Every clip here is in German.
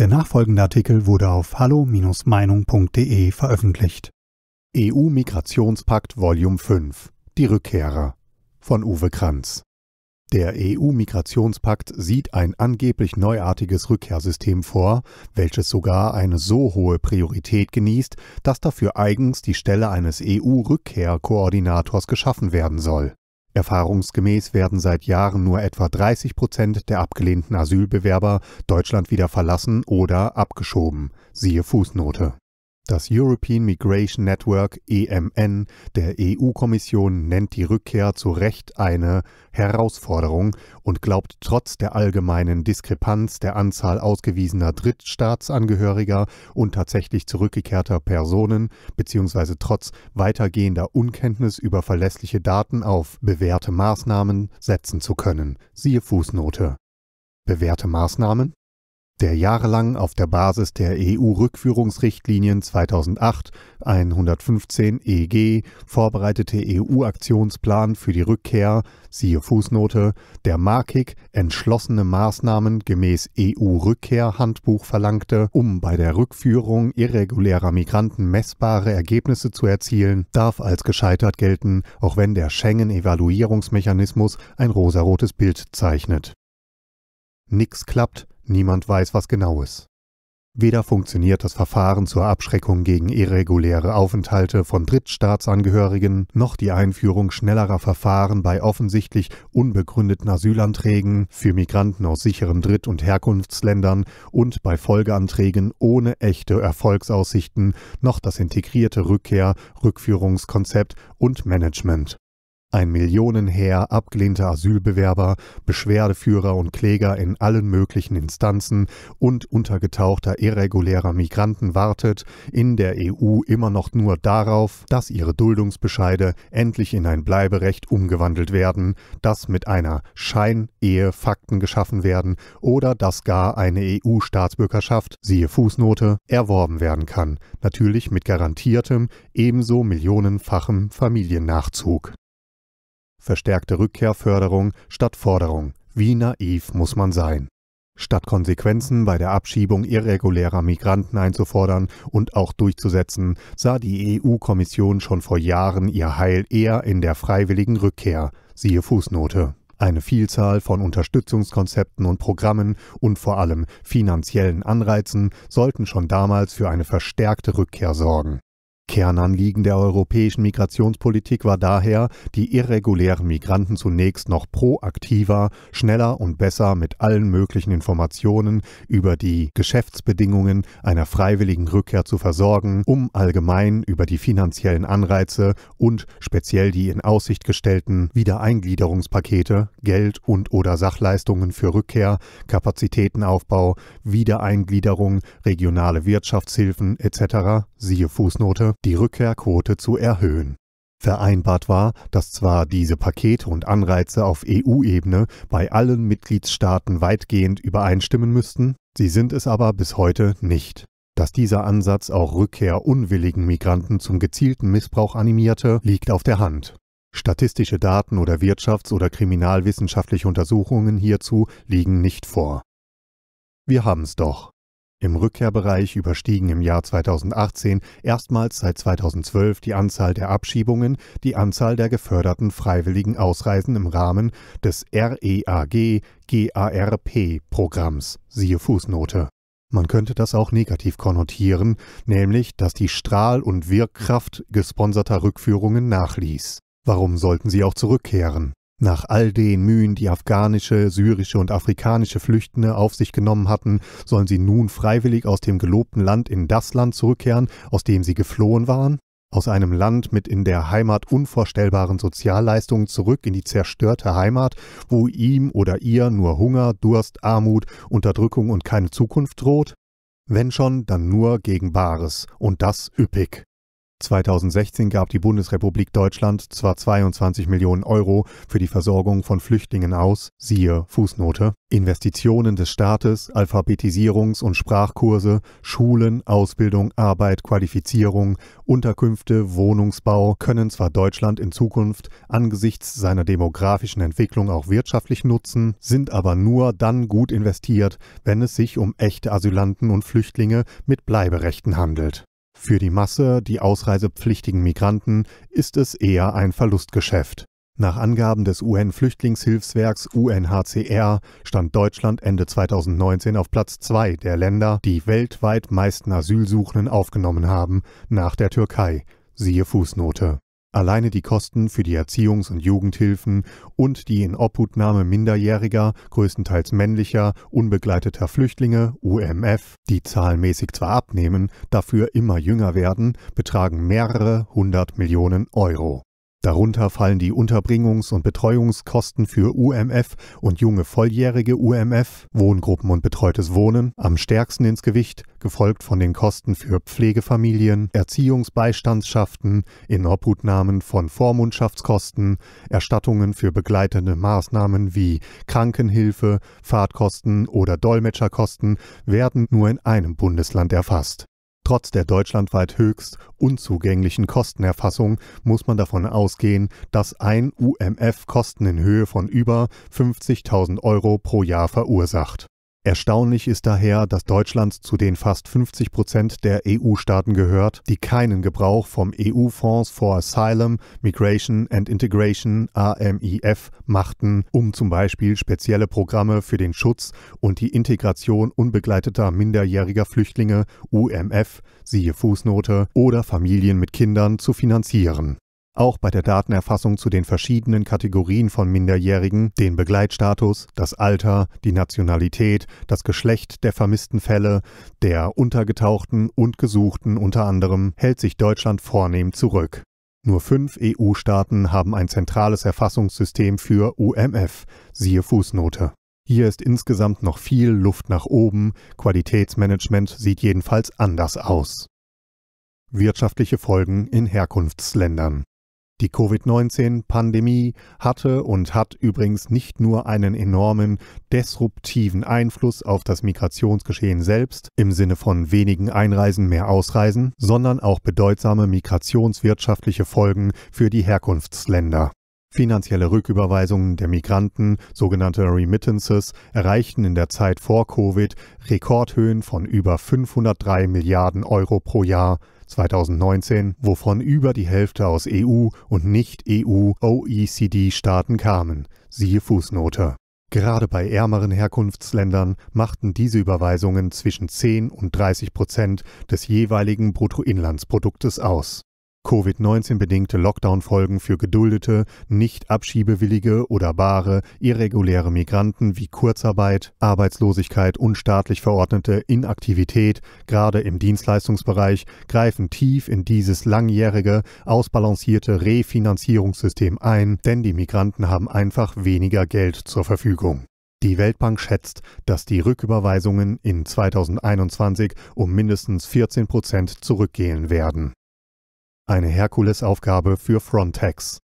Der nachfolgende Artikel wurde auf hallo-meinung.de veröffentlicht. EU-Migrationspakt Volume 5 Die Rückkehrer von Uwe Kranz Der EU-Migrationspakt sieht ein angeblich neuartiges Rückkehrsystem vor, welches sogar eine so hohe Priorität genießt, dass dafür eigens die Stelle eines EU-Rückkehrkoordinators geschaffen werden soll. Erfahrungsgemäß werden seit Jahren nur etwa 30 Prozent der abgelehnten Asylbewerber Deutschland wieder verlassen oder abgeschoben. Siehe Fußnote das European Migration Network EMN der EU-Kommission nennt die Rückkehr zu Recht eine Herausforderung und glaubt trotz der allgemeinen Diskrepanz der Anzahl ausgewiesener Drittstaatsangehöriger und tatsächlich zurückgekehrter Personen bzw. trotz weitergehender Unkenntnis über verlässliche Daten auf bewährte Maßnahmen setzen zu können. Siehe Fußnote. Bewährte Maßnahmen? der jahrelang auf der Basis der EU-Rückführungsrichtlinien 2008 115 EG e vorbereitete EU-Aktionsplan für die Rückkehr, siehe Fußnote, der markig entschlossene Maßnahmen gemäß EU-Rückkehrhandbuch verlangte, um bei der Rückführung irregulärer Migranten messbare Ergebnisse zu erzielen, darf als gescheitert gelten, auch wenn der Schengen-Evaluierungsmechanismus ein rosarotes Bild zeichnet. Nix klappt, Niemand weiß was genaues. Weder funktioniert das Verfahren zur Abschreckung gegen irreguläre Aufenthalte von Drittstaatsangehörigen noch die Einführung schnellerer Verfahren bei offensichtlich unbegründeten Asylanträgen für Migranten aus sicheren Dritt- und Herkunftsländern und bei Folgeanträgen ohne echte Erfolgsaussichten noch das integrierte Rückkehr, Rückführungskonzept und Management. Ein Millionenheer abgelehnter Asylbewerber, Beschwerdeführer und Kläger in allen möglichen Instanzen und untergetauchter irregulärer Migranten wartet in der EU immer noch nur darauf, dass ihre Duldungsbescheide endlich in ein Bleiberecht umgewandelt werden, dass mit einer Scheinehe Fakten geschaffen werden oder dass gar eine EU-Staatsbürgerschaft, siehe Fußnote, erworben werden kann, natürlich mit garantiertem, ebenso millionenfachem Familiennachzug. Verstärkte Rückkehrförderung statt Forderung. Wie naiv muss man sein? Statt Konsequenzen bei der Abschiebung irregulärer Migranten einzufordern und auch durchzusetzen, sah die EU-Kommission schon vor Jahren ihr Heil eher in der freiwilligen Rückkehr, siehe Fußnote. Eine Vielzahl von Unterstützungskonzepten und Programmen und vor allem finanziellen Anreizen sollten schon damals für eine verstärkte Rückkehr sorgen. Kernanliegen der europäischen Migrationspolitik war daher, die irregulären Migranten zunächst noch proaktiver, schneller und besser mit allen möglichen Informationen über die Geschäftsbedingungen einer freiwilligen Rückkehr zu versorgen, um allgemein über die finanziellen Anreize und speziell die in Aussicht gestellten Wiedereingliederungspakete, Geld und oder Sachleistungen für Rückkehr, Kapazitätenaufbau, Wiedereingliederung, regionale Wirtschaftshilfen etc. siehe Fußnote die Rückkehrquote zu erhöhen. Vereinbart war, dass zwar diese Pakete und Anreize auf EU-Ebene bei allen Mitgliedstaaten weitgehend übereinstimmen müssten, sie sind es aber bis heute nicht. Dass dieser Ansatz auch Rückkehr unwilligen Migranten zum gezielten Missbrauch animierte, liegt auf der Hand. Statistische Daten oder Wirtschafts- oder kriminalwissenschaftliche Untersuchungen hierzu liegen nicht vor. Wir haben's doch. Im Rückkehrbereich überstiegen im Jahr 2018 erstmals seit 2012 die Anzahl der Abschiebungen die Anzahl der geförderten freiwilligen Ausreisen im Rahmen des REAG-GARP-Programms. Siehe Fußnote. Man könnte das auch negativ konnotieren, nämlich dass die Strahl- und Wirkkraft gesponserter Rückführungen nachließ. Warum sollten sie auch zurückkehren? Nach all den Mühen, die afghanische, syrische und afrikanische Flüchtende auf sich genommen hatten, sollen sie nun freiwillig aus dem gelobten Land in das Land zurückkehren, aus dem sie geflohen waren? Aus einem Land mit in der Heimat unvorstellbaren Sozialleistungen zurück in die zerstörte Heimat, wo ihm oder ihr nur Hunger, Durst, Armut, Unterdrückung und keine Zukunft droht? Wenn schon, dann nur gegen Bares und das üppig. 2016 gab die Bundesrepublik Deutschland zwar 22 Millionen Euro für die Versorgung von Flüchtlingen aus, siehe Fußnote, Investitionen des Staates, Alphabetisierungs- und Sprachkurse, Schulen, Ausbildung, Arbeit, Qualifizierung, Unterkünfte, Wohnungsbau können zwar Deutschland in Zukunft angesichts seiner demografischen Entwicklung auch wirtschaftlich nutzen, sind aber nur dann gut investiert, wenn es sich um echte Asylanten und Flüchtlinge mit Bleiberechten handelt. Für die Masse, die ausreisepflichtigen Migranten, ist es eher ein Verlustgeschäft. Nach Angaben des UN-Flüchtlingshilfswerks UNHCR stand Deutschland Ende 2019 auf Platz 2 der Länder, die weltweit meisten Asylsuchenden aufgenommen haben, nach der Türkei. Siehe Fußnote Alleine die Kosten für die Erziehungs- und Jugendhilfen und die Inobhutnahme minderjähriger, größtenteils männlicher, unbegleiteter Flüchtlinge, UMF, die zahlenmäßig zwar abnehmen, dafür immer jünger werden, betragen mehrere hundert Millionen Euro Darunter fallen die Unterbringungs- und Betreuungskosten für UMF und junge volljährige UMF, Wohngruppen und betreutes Wohnen am stärksten ins Gewicht, gefolgt von den Kosten für Pflegefamilien, Erziehungsbeistandschaften, Inobhutnahmen von Vormundschaftskosten, Erstattungen für begleitende Maßnahmen wie Krankenhilfe, Fahrtkosten oder Dolmetscherkosten werden nur in einem Bundesland erfasst. Trotz der deutschlandweit höchst unzugänglichen Kostenerfassung muss man davon ausgehen, dass ein UMF Kosten in Höhe von über 50.000 Euro pro Jahr verursacht Erstaunlich ist daher, dass Deutschland zu den fast 50 Prozent der EU-Staaten gehört, die keinen Gebrauch vom EU-Fonds for Asylum, Migration and Integration AMIF machten, um zum Beispiel spezielle Programme für den Schutz und die Integration unbegleiteter minderjähriger Flüchtlinge UMF, siehe Fußnote, oder Familien mit Kindern zu finanzieren auch bei der Datenerfassung zu den verschiedenen Kategorien von Minderjährigen, den Begleitstatus, das Alter, die Nationalität, das Geschlecht der vermissten Fälle, der Untergetauchten und Gesuchten unter anderem, hält sich Deutschland vornehm zurück. Nur fünf EU-Staaten haben ein zentrales Erfassungssystem für UMF, siehe Fußnote. Hier ist insgesamt noch viel Luft nach oben, Qualitätsmanagement sieht jedenfalls anders aus. Wirtschaftliche Folgen in Herkunftsländern die Covid-19-Pandemie hatte und hat übrigens nicht nur einen enormen disruptiven Einfluss auf das Migrationsgeschehen selbst im Sinne von wenigen Einreisen, mehr Ausreisen, sondern auch bedeutsame migrationswirtschaftliche Folgen für die Herkunftsländer. Finanzielle Rücküberweisungen der Migranten, sogenannte Remittances, erreichten in der Zeit vor Covid Rekordhöhen von über 503 Milliarden Euro pro Jahr 2019, wovon über die Hälfte aus EU- und Nicht-EU-OECD-Staaten kamen. Siehe Fußnote. Gerade bei ärmeren Herkunftsländern machten diese Überweisungen zwischen 10 und 30 Prozent des jeweiligen Bruttoinlandsproduktes aus Covid-19 bedingte Lockdown-Folgen für geduldete, nicht abschiebewillige oder bare, irreguläre Migranten wie Kurzarbeit, Arbeitslosigkeit und staatlich verordnete Inaktivität, gerade im Dienstleistungsbereich, greifen tief in dieses langjährige, ausbalancierte Refinanzierungssystem ein, denn die Migranten haben einfach weniger Geld zur Verfügung. Die Weltbank schätzt, dass die Rücküberweisungen in 2021 um mindestens 14 Prozent zurückgehen werden. Eine Herkulesaufgabe für Frontex.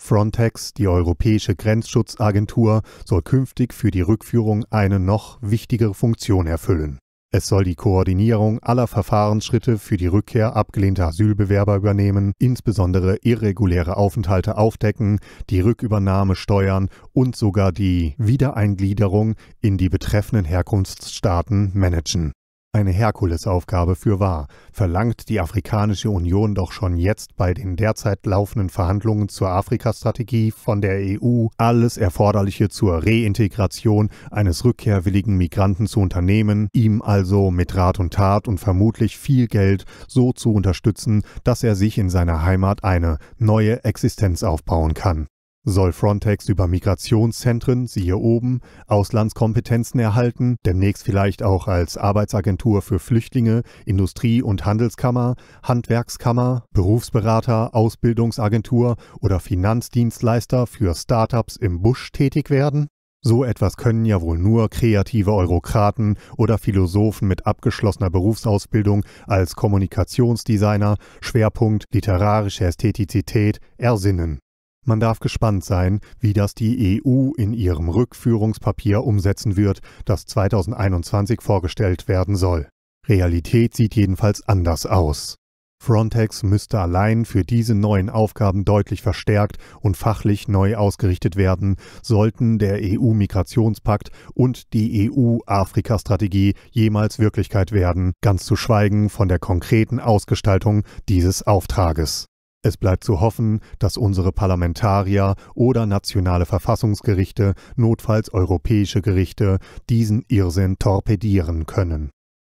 Frontex, die Europäische Grenzschutzagentur, soll künftig für die Rückführung eine noch wichtigere Funktion erfüllen. Es soll die Koordinierung aller Verfahrensschritte für die Rückkehr abgelehnter Asylbewerber übernehmen, insbesondere irreguläre Aufenthalte aufdecken, die Rückübernahme steuern und sogar die Wiedereingliederung in die betreffenden Herkunftsstaaten managen. Eine Herkulesaufgabe fürwahr, verlangt die Afrikanische Union doch schon jetzt bei den derzeit laufenden Verhandlungen zur Afrikastrategie von der EU alles Erforderliche zur Reintegration eines rückkehrwilligen Migranten zu unternehmen, ihm also mit Rat und Tat und vermutlich viel Geld so zu unterstützen, dass er sich in seiner Heimat eine neue Existenz aufbauen kann. Soll Frontex über Migrationszentren, siehe oben, Auslandskompetenzen erhalten, demnächst vielleicht auch als Arbeitsagentur für Flüchtlinge, Industrie- und Handelskammer, Handwerkskammer, Berufsberater, Ausbildungsagentur oder Finanzdienstleister für Startups im Busch tätig werden? So etwas können ja wohl nur kreative Eurokraten oder Philosophen mit abgeschlossener Berufsausbildung als Kommunikationsdesigner, Schwerpunkt literarische Ästhetizität, ersinnen. Man darf gespannt sein, wie das die EU in ihrem Rückführungspapier umsetzen wird, das 2021 vorgestellt werden soll. Realität sieht jedenfalls anders aus. Frontex müsste allein für diese neuen Aufgaben deutlich verstärkt und fachlich neu ausgerichtet werden, sollten der EU-Migrationspakt und die EU-Afrika-Strategie jemals Wirklichkeit werden, ganz zu schweigen von der konkreten Ausgestaltung dieses Auftrages. Es bleibt zu hoffen, dass unsere Parlamentarier oder nationale Verfassungsgerichte, notfalls europäische Gerichte, diesen Irrsinn torpedieren können.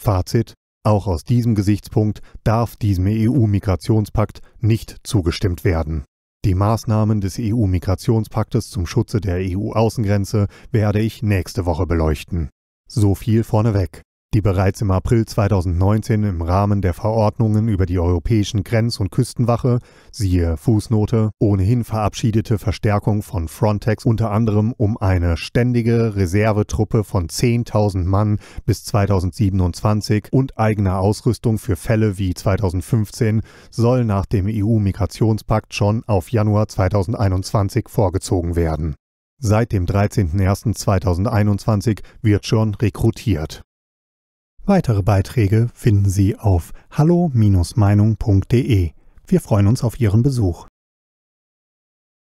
Fazit Auch aus diesem Gesichtspunkt darf diesem EU-Migrationspakt nicht zugestimmt werden. Die Maßnahmen des EU-Migrationspaktes zum Schutze der EU-Außengrenze werde ich nächste Woche beleuchten. So viel vorneweg die bereits im April 2019 im Rahmen der Verordnungen über die europäischen Grenz- und Küstenwache, siehe Fußnote, ohnehin verabschiedete Verstärkung von Frontex unter anderem um eine ständige Reservetruppe von 10.000 Mann bis 2027 und eigene Ausrüstung für Fälle wie 2015 soll nach dem EU-Migrationspakt schon auf Januar 2021 vorgezogen werden. Seit dem 13.01.2021 wird schon rekrutiert. Weitere Beiträge finden Sie auf hallo-meinung.de. Wir freuen uns auf Ihren Besuch.